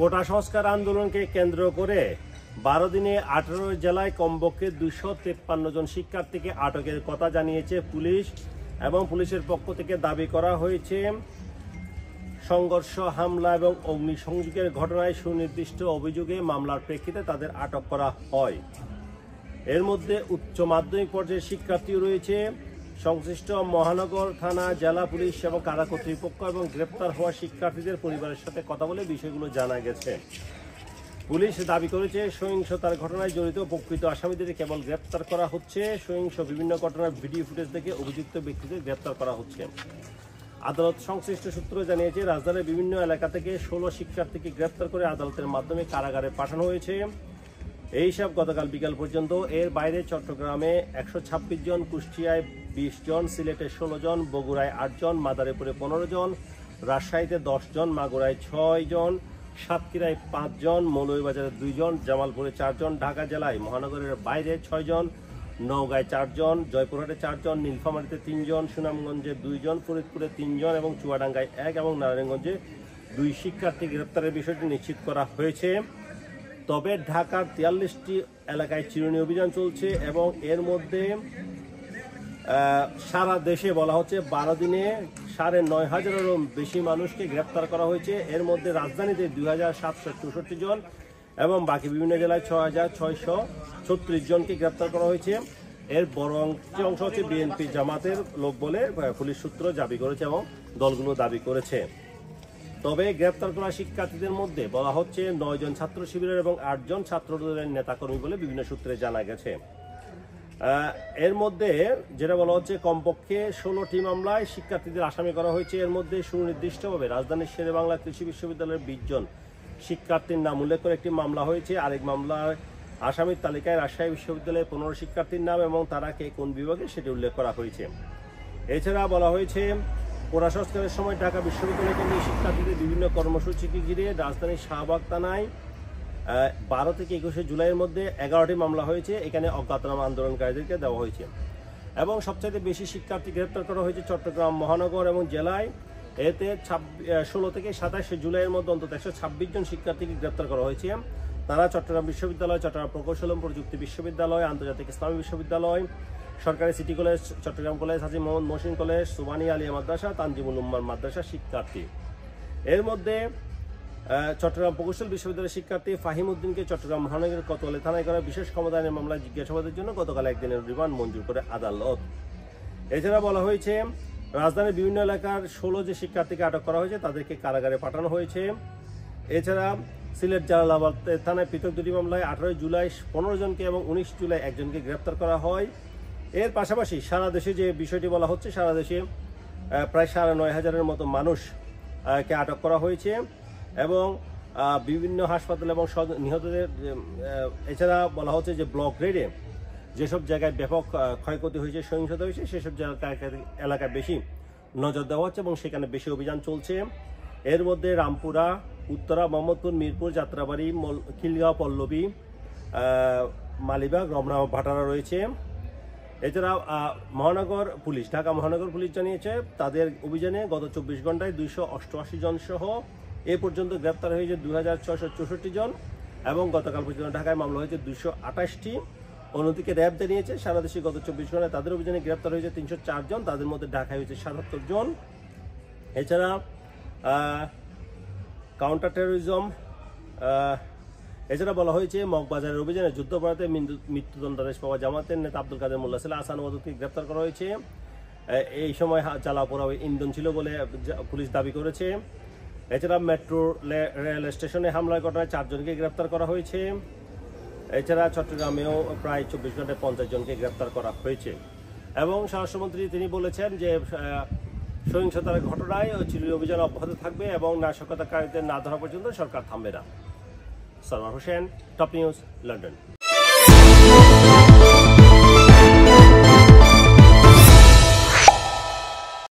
কোটা সংস্কার আন্দোলনকে কেন্দ্র করে বারো দিনে আঠারো জেলায় কমপক্ষে দুশো তেপ্পান্ন জন শিক্ষার্থীকে আটকের কথা জানিয়েছে পুলিশ এবং পুলিশের পক্ষ থেকে দাবি করা হয়েছে সংঘর্ষ হামলা এবং অগ্নিসংযোগের ঘটনায় সুনির্দিষ্ট অভিযোগে মামলার প্রেক্ষিতে তাদের আটক করা হয় এর মধ্যে উচ্চ মাধ্যমিক পর্যায়ের শিক্ষার্থীও রয়েছে সংশ্লিষ্ট মহানগর থানা জেলা পুলিশ এবং কারা কর্তৃপক্ষ এবং গ্রেপ্তার হওয়া শিক্ষার্থীদের পরিবারের সাথে কথা বলে বিষয়গুলো জানা গেছে পুলিশ দাবি করেছে সহিংসতার ঘটনায় জড়িত প্রকৃত আসামিদের কেবল গ্রেপ্তার করা হচ্ছে সহিংস বিভিন্ন ঘটনার ভিডিও ফুটেজ দেখে অভিযুক্ত ব্যক্তিদের গ্রেপ্তার করা হচ্ছে আদালত সংশ্লিষ্ট সূত্র জানিয়েছে রাজধানীর বিভিন্ন এলাকা থেকে ষোলো শিক্ষার্থীকে গ্রেপ্তার করে আদালতের মাধ্যমে কারাগারে পাঠানো হয়েছে এই সব গতকাল বিকাল পর্যন্ত এর বাইরে চট্টগ্রামে একশো জন কুষ্টিয়ায় বিশ জন সিলেটে ষোলো জন বগুড়ায় আটজন মাদারীপুরে পনেরো জন রাজশাহীতে দশ জন মাগুরায় ছয় জন সাতক্ষীরায় পাঁচজন মৌলভীবাজারে দুইজন জামালপুরে চারজন ঢাকা জেলায় মহানগরের বাইরে ছয়জন নওগাঁয় চারজন জয়পুরহাটে চারজন নীলফামারিতে তিনজন সুনামগঞ্জে দুইজন ফরিদপুরে তিনজন এবং চুয়াডাঙ্গায় এক এবং নারায়ণগঞ্জে দুই শিক্ষার্থী গ্রেপ্তারের বিষয়টি নিশ্চিত করা হয়েছে তবে ঢাকার তিয়াল্লিশটি এলাকায় চিরুনি অভিযান চলছে এবং এর মধ্যে সারা দেশে বলা হচ্ছে বারো দিনে সাড়ে নয় হাজারেরও বেশি মানুষকে গ্রেপ্তার করা হয়েছে এর মধ্যে রাজধানীতে দুই হাজার সাতশো চৌষট্টি জন এবং বাকি বিভিন্ন জেলায় ছয় হাজার ছয়শো ছত্রিশ জনকে গ্রেপ্তার করা হয়েছে এর বড় অংশ অংশ হচ্ছে বিএনপি জামাতের লোক বলে পুলিশ সূত্র দাবি করেছে এবং দলগুলো দাবি করেছে তবে গ্রেপ্তার করা শিক্ষার্থীদের মধ্যে বলা হচ্ছে নয়জন ছাত্র শিবিরের এবং আটজন ছাত্রদলের নেতাকর্মী বলে বিভিন্ন সূত্রে জানা গেছে এর মধ্যে যেটা বলা হচ্ছে কমপক্ষে ষোলোটি মামলায় শিক্ষার্থীদের আসামি করা হয়েছে এর মধ্যে সুনির্দিষ্টভাবে রাজধানীর শেরেবাংলা কৃষি বিশ্ববিদ্যালয়ের বিশ জন শিক্ষার্থীর নাম উল্লেখ করে একটি মামলা হয়েছে আরেক মামলার আসামির তালিকায় রাজশাহী বিশ্ববিদ্যালয়ের পনেরো শিক্ষার্থীর নাম এবং তারা কে কোন বিভাগে সেটি উল্লেখ করা হয়েছে এছাড়া বলা হয়েছে কোড়া সময় ঢাকা বিশ্ববিদ্যালয় কেন্দ্রীয় শিক্ষার্থীদের বিভিন্ন কর্মসূচিকে ঘিরে রাজধানীর শাহবাগ থানায় বারো থেকে একুশে জুলাইয়ের মধ্যে এগারোটি মামলা হয়েছে এখানে অজ্ঞাতনাম আন্দোলনকারীদেরকে দেওয়া হয়েছে এবং সবচাইতে বেশি শিক্ষার্থী গ্রেপ্তার করা হয়েছে চট্টগ্রাম মহানগর এবং জেলায় এতে ষোলো থেকে সাতাশে জুলাইয়ের মধ্যে অন্তত একশো ছাব্বিশ জন শিক্ষার্থীকে গ্রেপ্তার করা হয়েছে তারা চট্টগ্রাম বিশ্ববিদ্যালয় চট্টগ্রাম প্রকৌশল প্রযুক্তি বিশ্ববিদ্যালয় আন্তর্জাতিক ইসলামী বিশ্ববিদ্যালয় সরকারি city college Chattogram college Haji Mohammad Mohsin college Subani Alia Madrasa Tanzimul Ummah Madrasa শিক্ষার্থী এর মধ্যে চট্টগ্রাম প্রকৌশল বিশ্ববিদ্যালয়ের শিক্ষার্থী ফাহিম উদ্দিনকে চট্টগ্রাম মহানগরের কতলে থানায় করা বিশেষ ক্ষমতায়নের মামলায় জিজ্ঞাসাবাদের জন্য গতকাল একদিনের রিমান্ড মঞ্জুর করে আদালত এছাড়া বলা হয়েছে রাজধানীর বিভিন্ন এলাকার ষোলো যে শিক্ষার্থীকে আটক করা হয়েছে তাদেরকে কারাগারে পাঠানো হয়েছে এছাড়া সিলেট জালালাবাদ থানায় পৃথক দুটি মামলায় আঠারোই জুলাই পনেরো জনকে এবং উনিশ জুলাই একজনকে গ্রেপ্তার করা হয় এর পাশাপাশি সারা দেশে যে বিষয়টি বলা হচ্ছে সারা দেশে প্রায় সাড়ে নয় হাজারের মতো মানুষকে আটক করা হয়েছে এবং বিভিন্ন হাসপাতাল এবং নিহতদের এছাড়া বলা হচ্ছে যে ব্লক রেডে যেসব জায়গায় ব্যাপক ক্ষয়ক্ষতি হয়েছে সহিংসতা হয়েছে সেসব এলাকায় বেশি নজর দেওয়া হচ্ছে এবং সেখানে বেশি অভিযান চলছে এর মধ্যে রামপুরা উত্তরা মোহাম্মদপুর মিরপুর যাত্রাবাড়ি খিলগাঁও পল্লবী মালিবাগ রমনা ভাটারা রয়েছে এছাড়াও মহানগর পুলিশ ঢাকা মহানগর পুলিশ জানিয়েছে তাদের অভিযানে গত চব্বিশ ঘন্টায় দুইশো অষ্টআশি জন সহ এ পর্যন্ত গ্রেপ্তার হয়েছে দুই হাজার চৌষট্টি জন এবং গতকাল পর্যন্ত ঢাকায় মামলা হয়েছে দুইশো আঠাশটি অন্যদিকে র্যাব জানিয়েছে সারা দেশে গত চব্বিশ ঘন্টায় তাদের অভিযানে গ্রেপ্তার হয়েছে তিনশো জন তাদের মধ্যে ঢাকায় হয়েছে সাতাত্তর জন এছাড়া কাউন্টার টেরোরিজম এছাড়া বলা হয়েছে মগবাজারের অভিযানে যুদ্ধাপরাধে মৃত্যুদণ্ডাদেশ পাওয়া জামাতের নেতা আব্দুল কাদের মোল্লা সাল্লাহ আসান ওয়াদুদকে গ্রেপ্তার করা হয়েছে এই সময় জ্বালা পোড়াও ইন্ধন ছিল বলে পুলিশ দাবি করেছে এছাড়া মেট্রো রেল স্টেশনে হামলার ঘটনায় চারজনকে গ্রেপ্তার করা হয়েছে এছাড়া চট্টগ্রামেও প্রায় চব্বিশ ঘন্টায় পঞ্চাশ জনকে গ্রেপ্তার করা হয়েছে এবং স্বরাষ্ট্রমন্ত্রী তিনি বলেছেন যে সহিংসতার ঘটনায় চিলির অভিযান অব্যাহত থাকবে এবং নাশকতাকারীদের না ধরা পর্যন্ত সরকার থামবে না Salman Hussain, Top News, London.